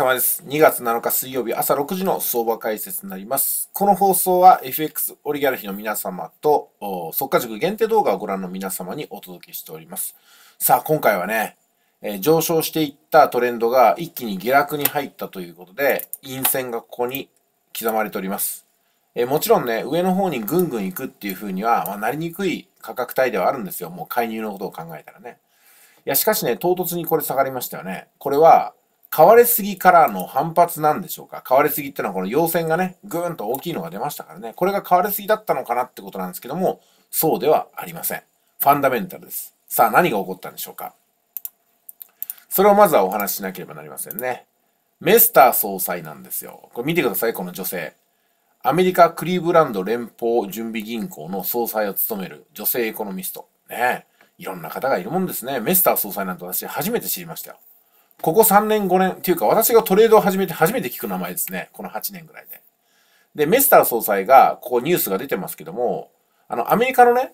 様です。2月7日水曜日朝6時の相場解説になります。この放送は FX オリガルヒの皆様と、即価塾限定動画をご覧の皆様にお届けしております。さあ、今回はね、えー、上昇していったトレンドが一気に下落に入ったということで、陰線がここに刻まれております。えー、もちろんね、上の方にぐんぐん行くっていう風には、まあ、なりにくい価格帯ではあるんですよ。もう介入のことを考えたらね。いや、しかしね、唐突にこれ下がりましたよね。これは、買われすぎからの反発なんでしょうか買われすぎってのはこの陽線がね、ぐーんと大きいのが出ましたからね。これが買われすぎだったのかなってことなんですけども、そうではありません。ファンダメンタルです。さあ何が起こったんでしょうかそれをまずはお話ししなければなりませんね。メスター総裁なんですよ。これ見てください、この女性。アメリカ・クリーブランド連邦準備銀行の総裁を務める女性エコノミスト。ねいろんな方がいるもんですね。メスター総裁なんて私初めて知りましたよ。ここ3年5年っていうか、私がトレードを始めて初めて聞く名前ですね。この8年ぐらいで。で、メスター総裁が、ここニュースが出てますけども、あの、アメリカのね、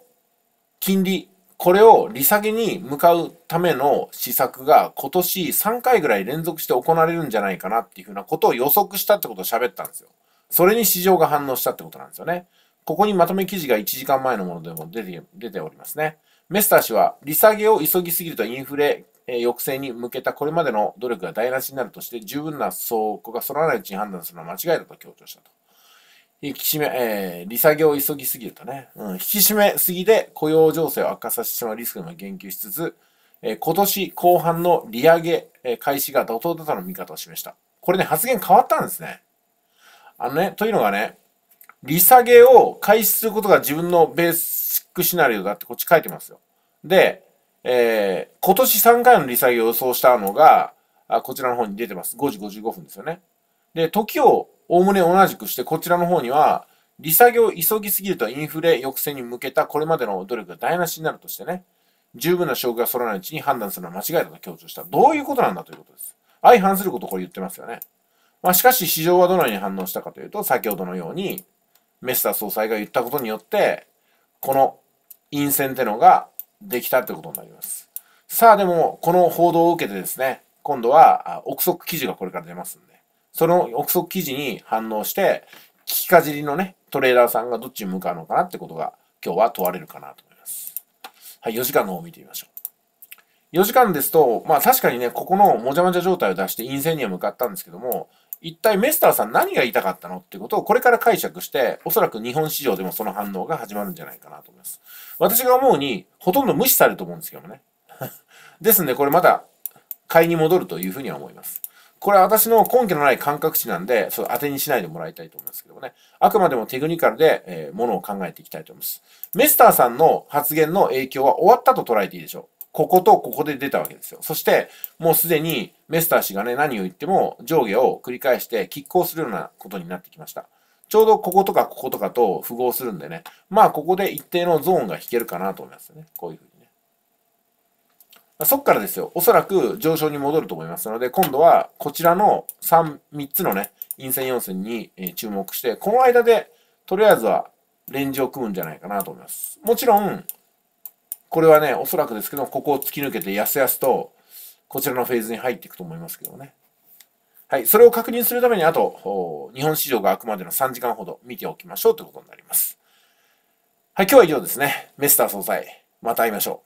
金利、これを利下げに向かうための施策が今年3回ぐらい連続して行われるんじゃないかなっていうふうなことを予測したってことを喋ったんですよ。それに市場が反応したってことなんですよね。ここにまとめ記事が1時間前のものでも出て出ておりますね。メスター氏は、利下げを急ぎすぎるとインフレえ抑制に向けたこれまでの努力が台無しになるとして、十分な倉庫が揃わないうちに判断するのは間違いだと強調したと。引き締め、えー、利下げを急ぎすぎるとね、うん、引き締めすぎで雇用情勢を悪化させてしまうリスクにも言及しつつ、えー、今年後半の利上げ、え開始が妥当だとの見方を示した。これね、発言変わったんですね。あのね、というのがね、利下げを開始することが自分のベーシックシナリオだってこっち書いてますよ。で、えー、今年3回の利下げを予想したのが、あこちらの方に出てます。5時55分ですよね。で、時をおおむね同じくして、こちらの方には、利下げを急ぎすぎるとインフレ抑制に向けたこれまでの努力が台無しになるとしてね、十分な証拠が揃わないうちに判断するのは間違いだと強調した。どういうことなんだということです。相反することをこれ言ってますよね。まあ、しかし市場はどのように反応したかというと、先ほどのように、メスター総裁が言ったことによって、この陰線ってのができたってことになります。さあでも、この報道を受けてですね、今度は憶測記事がこれから出ますんで、その憶測記事に反応して、聞きかじりのね、トレーダーさんがどっちに向かうのかなってことが今日は問われるかなと思います。はい、4時間の方を見てみましょう。4時間ですと、まあ確かにね、ここのもじゃもじゃ状態を出して陰性には向かったんですけども、一体メスターさん何が言いたかったのってことをこれから解釈して、おそらく日本市場でもその反応が始まるんじゃないかなと思います。私が思うに、ほとんど無視されると思うんですけどもね。ですので、これまた買いに戻るというふうには思います。これは私の根拠のない感覚値なんで、そう当てにしないでもらいたいと思いますけどもね。あくまでもテクニカルで、えー、ものを考えていきたいと思います。メスターさんの発言の影響は終わったと捉えていいでしょう。こことここで出たわけですよ。そして、もうすでにメスター氏がね、何を言っても上下を繰り返して拮抗するようなことになってきました。ちょうどこことかこことかと符合するんでね、まあここで一定のゾーンが引けるかなと思いますね。こういうふうにね。そっからですよ、おそらく上昇に戻ると思いますので、今度はこちらの3、3つのね、陰線4線に注目して、この間でとりあえずはレンジを組むんじゃないかなと思います。もちろん、これはね、おそらくですけど、ここを突き抜けて、やすやすと、こちらのフェーズに入っていくと思いますけどね。はい。それを確認するために、あと、日本市場が開くまでの3時間ほど見ておきましょうということになります。はい。今日は以上ですね。メスター総裁、また会いましょう。